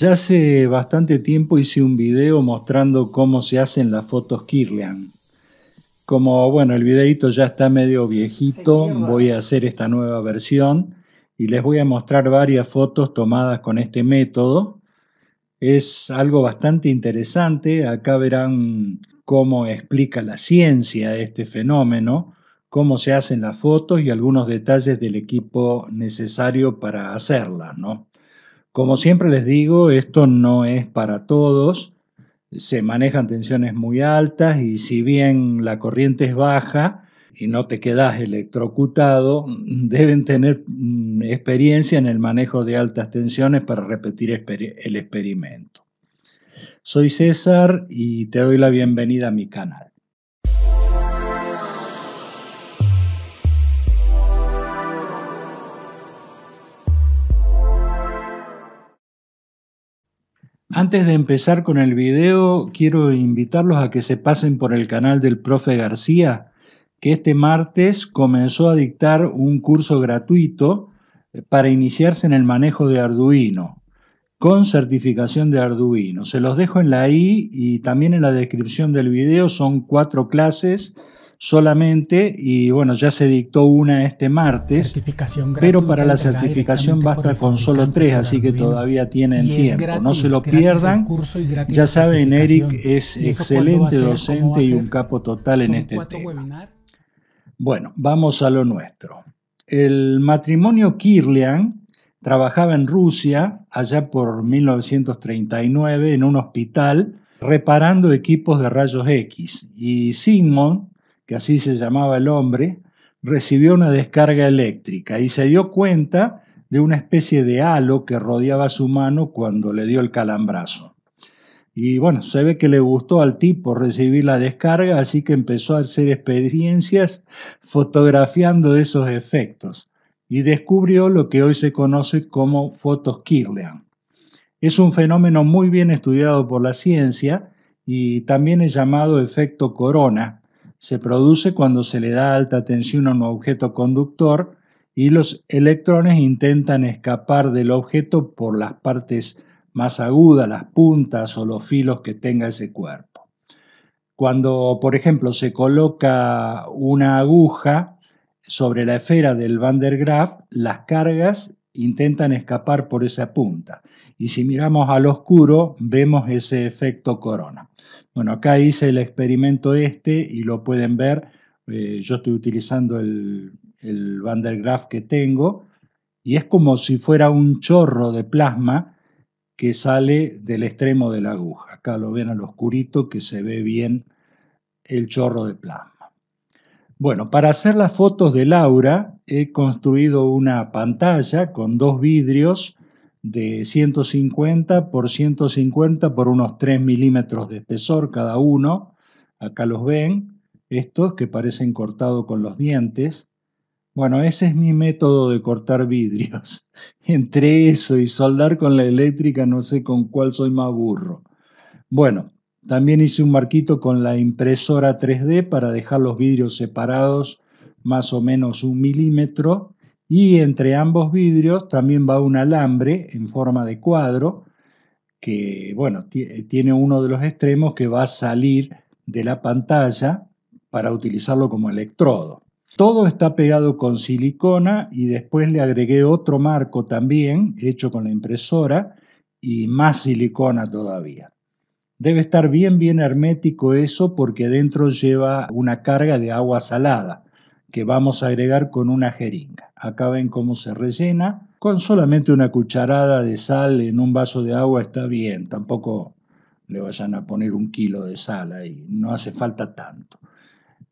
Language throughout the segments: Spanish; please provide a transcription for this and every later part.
Ya hace bastante tiempo hice un video mostrando cómo se hacen las fotos Kirlian. Como bueno, el videito ya está medio viejito, voy a hacer esta nueva versión y les voy a mostrar varias fotos tomadas con este método. Es algo bastante interesante, acá verán cómo explica la ciencia este fenómeno, cómo se hacen las fotos y algunos detalles del equipo necesario para hacerlas, ¿no? Como siempre les digo, esto no es para todos. Se manejan tensiones muy altas y si bien la corriente es baja y no te quedas electrocutado, deben tener mm, experiencia en el manejo de altas tensiones para repetir el experimento. Soy César y te doy la bienvenida a mi canal. Antes de empezar con el video, quiero invitarlos a que se pasen por el canal del profe García, que este martes comenzó a dictar un curso gratuito eh, para iniciarse en el manejo de Arduino, con certificación de Arduino. Se los dejo en la i y también en la descripción del video, son cuatro clases solamente y bueno, ya se dictó una este martes, pero para la certificación basta con solo tres, así que todavía tienen tiempo, no se lo pierdan. Ya saben, Eric es excelente docente y un capo total en este tema. Bueno, vamos a lo nuestro. El matrimonio Kirlian trabajaba en Rusia allá por 1939 en un hospital reparando equipos de rayos X y Sigmund que así se llamaba el hombre, recibió una descarga eléctrica y se dio cuenta de una especie de halo que rodeaba su mano cuando le dio el calambrazo. Y bueno, se ve que le gustó al tipo recibir la descarga, así que empezó a hacer experiencias fotografiando esos efectos y descubrió lo que hoy se conoce como fotos Es un fenómeno muy bien estudiado por la ciencia y también es llamado efecto corona, se produce cuando se le da alta tensión a un objeto conductor y los electrones intentan escapar del objeto por las partes más agudas, las puntas o los filos que tenga ese cuerpo. Cuando, por ejemplo, se coloca una aguja sobre la esfera del Van der Graaf, las cargas intentan escapar por esa punta. Y si miramos al oscuro, vemos ese efecto corona. Bueno, acá hice el experimento este y lo pueden ver. Eh, yo estoy utilizando el, el Van der Graaf que tengo y es como si fuera un chorro de plasma que sale del extremo de la aguja. Acá lo ven al oscurito que se ve bien el chorro de plasma. Bueno, para hacer las fotos de Laura he construido una pantalla con dos vidrios de 150 por 150 por unos 3 milímetros de espesor cada uno. Acá los ven, estos que parecen cortados con los dientes. Bueno, ese es mi método de cortar vidrios. Entre eso y soldar con la eléctrica no sé con cuál soy más burro. Bueno, también hice un marquito con la impresora 3D para dejar los vidrios separados más o menos un milímetro, y entre ambos vidrios también va un alambre en forma de cuadro, que bueno, tiene uno de los extremos que va a salir de la pantalla para utilizarlo como electrodo. Todo está pegado con silicona y después le agregué otro marco también hecho con la impresora y más silicona todavía. Debe estar bien bien hermético eso porque dentro lleva una carga de agua salada que vamos a agregar con una jeringa. Acá ven cómo se rellena. Con solamente una cucharada de sal en un vaso de agua está bien. Tampoco le vayan a poner un kilo de sal ahí. No hace falta tanto.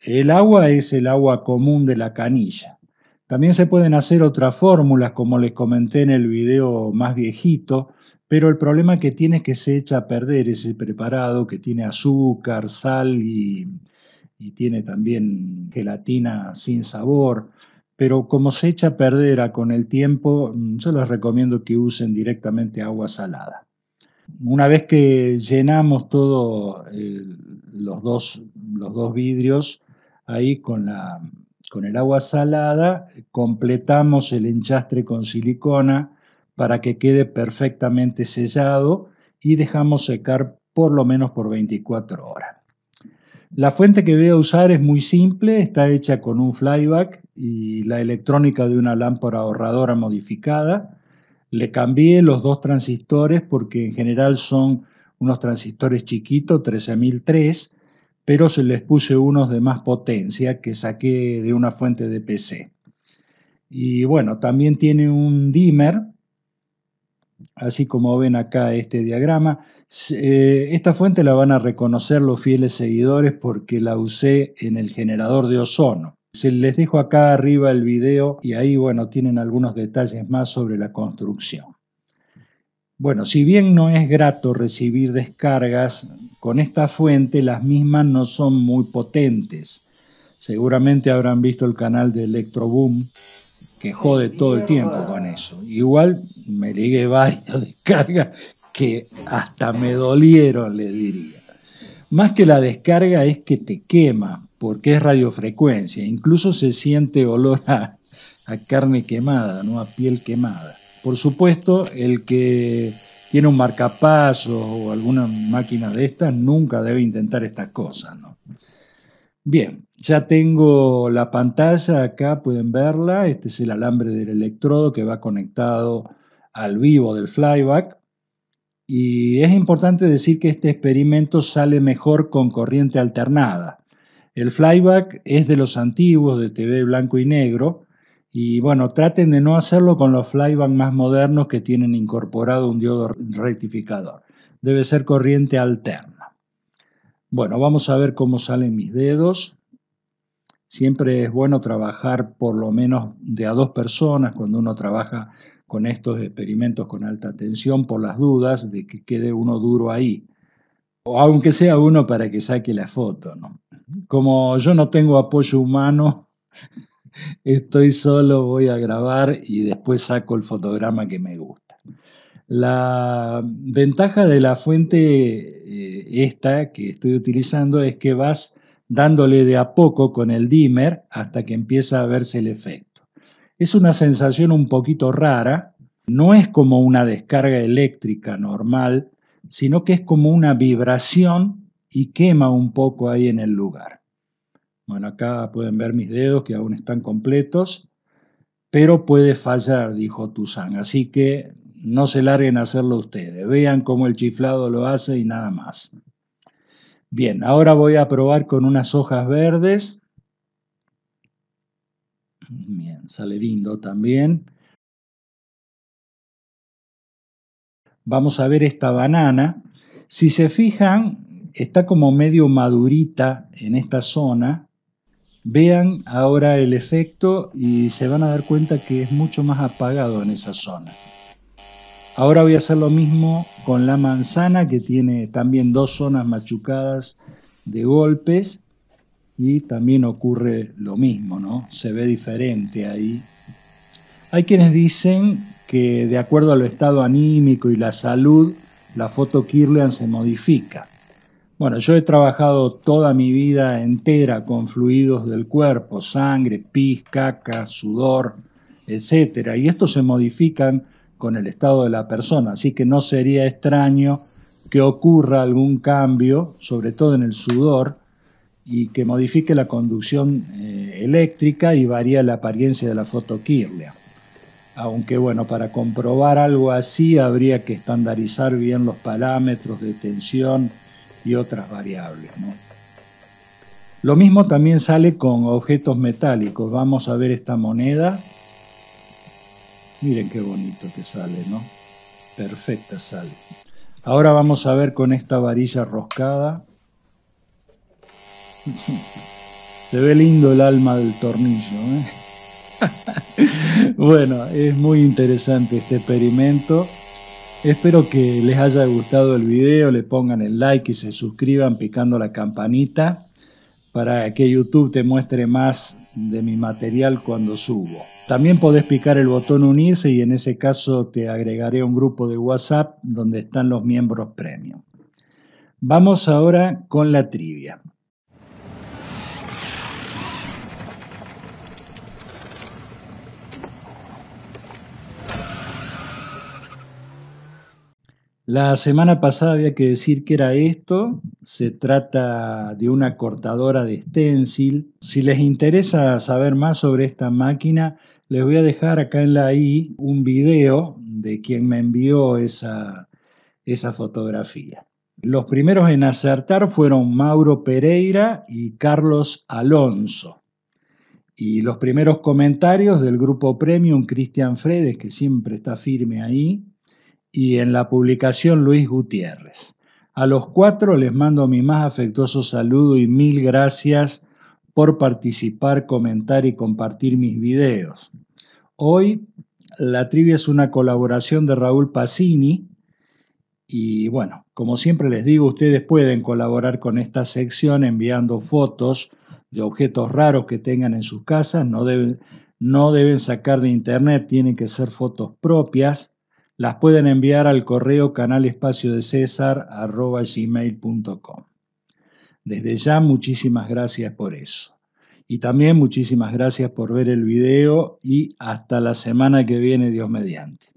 El agua es el agua común de la canilla. También se pueden hacer otras fórmulas, como les comenté en el video más viejito, pero el problema que tiene es que se echa a perder ese preparado que tiene azúcar, sal y y tiene también gelatina sin sabor, pero como se echa a perder con el tiempo, mm, yo les recomiendo que usen directamente agua salada. Una vez que llenamos todos los, dos, los dos vidrios, ahí con, la, con el agua salada completamos el enchastre con silicona para que quede perfectamente sellado y dejamos secar por lo menos por 24 horas. La fuente que voy a usar es muy simple, está hecha con un flyback y la electrónica de una lámpara ahorradora modificada. Le cambié los dos transistores porque en general son unos transistores chiquitos, 13003, pero se les puse unos de más potencia que saqué de una fuente de PC. Y bueno, también tiene un dimmer así como ven acá este diagrama. Eh, esta fuente la van a reconocer los fieles seguidores porque la usé en el generador de ozono. Se les dejo acá arriba el video y ahí, bueno, tienen algunos detalles más sobre la construcción. Bueno, si bien no es grato recibir descargas, con esta fuente las mismas no son muy potentes. Seguramente habrán visto el canal de Electroboom que jode todo el tiempo con eso. Igual me ligué varias descargas que hasta me dolieron, le diría. Más que la descarga es que te quema, porque es radiofrecuencia, incluso se siente olor a, carne quemada, no a piel quemada. Por supuesto, el que tiene un marcapaso o alguna máquina de estas nunca debe intentar estas cosas, ¿no? Bien, ya tengo la pantalla acá, pueden verla. Este es el alambre del electrodo que va conectado al vivo del flyback. Y es importante decir que este experimento sale mejor con corriente alternada. El flyback es de los antiguos de TV blanco y negro. Y bueno, traten de no hacerlo con los flyback más modernos que tienen incorporado un diodo rectificador. Debe ser corriente alterna. Bueno, vamos a ver cómo salen mis dedos. Siempre es bueno trabajar por lo menos de a dos personas cuando uno trabaja con estos experimentos con alta tensión por las dudas de que quede uno duro ahí. O aunque sea uno para que saque la foto, ¿no? Como yo no tengo apoyo humano, estoy solo, voy a grabar y después saco el fotograma que me gusta. La ventaja de la fuente eh, esta que estoy utilizando es que vas dándole de a poco con el dimmer hasta que empieza a verse el efecto. Es una sensación un poquito rara, no es como una descarga eléctrica normal, sino que es como una vibración y quema un poco ahí en el lugar. Bueno, acá pueden ver mis dedos que aún están completos, pero puede fallar, dijo Tuzán. Así que no se larguen a hacerlo ustedes, vean cómo el chiflado lo hace y nada más. Bien, ahora voy a probar con unas hojas verdes. Bien, sale lindo también. Vamos a ver esta banana. Si se fijan, está como medio madurita en esta zona. Vean ahora el efecto y se van a dar cuenta que es mucho más apagado en esa zona. Ahora voy a hacer lo mismo con la manzana que tiene también dos zonas machucadas de golpes y también ocurre lo mismo, ¿no? Se ve diferente ahí. Hay quienes dicen que de acuerdo al estado anímico y la salud, la foto Kirlian se modifica. Bueno, yo he trabajado toda mi vida entera con fluidos del cuerpo, sangre, pis, caca, sudor, etc. Y estos se modifican con el estado de la persona. Así que no sería extraño que ocurra algún cambio, sobre todo en el sudor, y que modifique la conducción eh, eléctrica y varía la apariencia de la fotoquirlia. Aunque bueno, para comprobar algo así habría que estandarizar bien los parámetros de tensión y otras variables. Lo mismo también sale con objetos metálicos. Vamos a ver esta moneda Miren qué bonito que sale, ¿no? Perfecta sale. Ahora vamos a ver con esta varilla roscada. Se ve lindo el alma del tornillo. ¿eh? bueno, es muy interesante este experimento. Espero que les haya gustado el video, le pongan el like y se suscriban picando la campanita para que YouTube te muestre más de mi material cuando subo. También podés picar el botón unirse y en ese caso te agregaré un grupo de WhatsApp donde están los miembros premium. Vamos ahora con la trivia. La semana pasada había que decir que era esto. Se trata de una cortadora de stencil. Si les interesa saber más sobre esta máquina, les voy a dejar acá en la I un video de quien me envió esa, esa fotografía. Los primeros en acertar fueron Mauro Pereira y Carlos Alonso. Y los primeros comentarios del grupo Premium, Cristian Fredes, que siempre está firme ahí, y en la publicación Luis Gutiérrez. A los cuatro les mando mi más afectuoso saludo y mil gracias por participar, comentar y compartir mis videos. Hoy la trivia es una colaboración de Raúl Pacini y bueno, como siempre les digo, ustedes pueden colaborar con esta sección enviando fotos de objetos raros que tengan en sus casas, no deben, no deben sacar de internet, tienen que ser fotos propias las pueden enviar al correo canalespaciodecesar.gmail.com. Desde ya, muchísimas gracias por eso. Y también muchísimas gracias por ver el video y hasta la semana que viene, Dios mediante.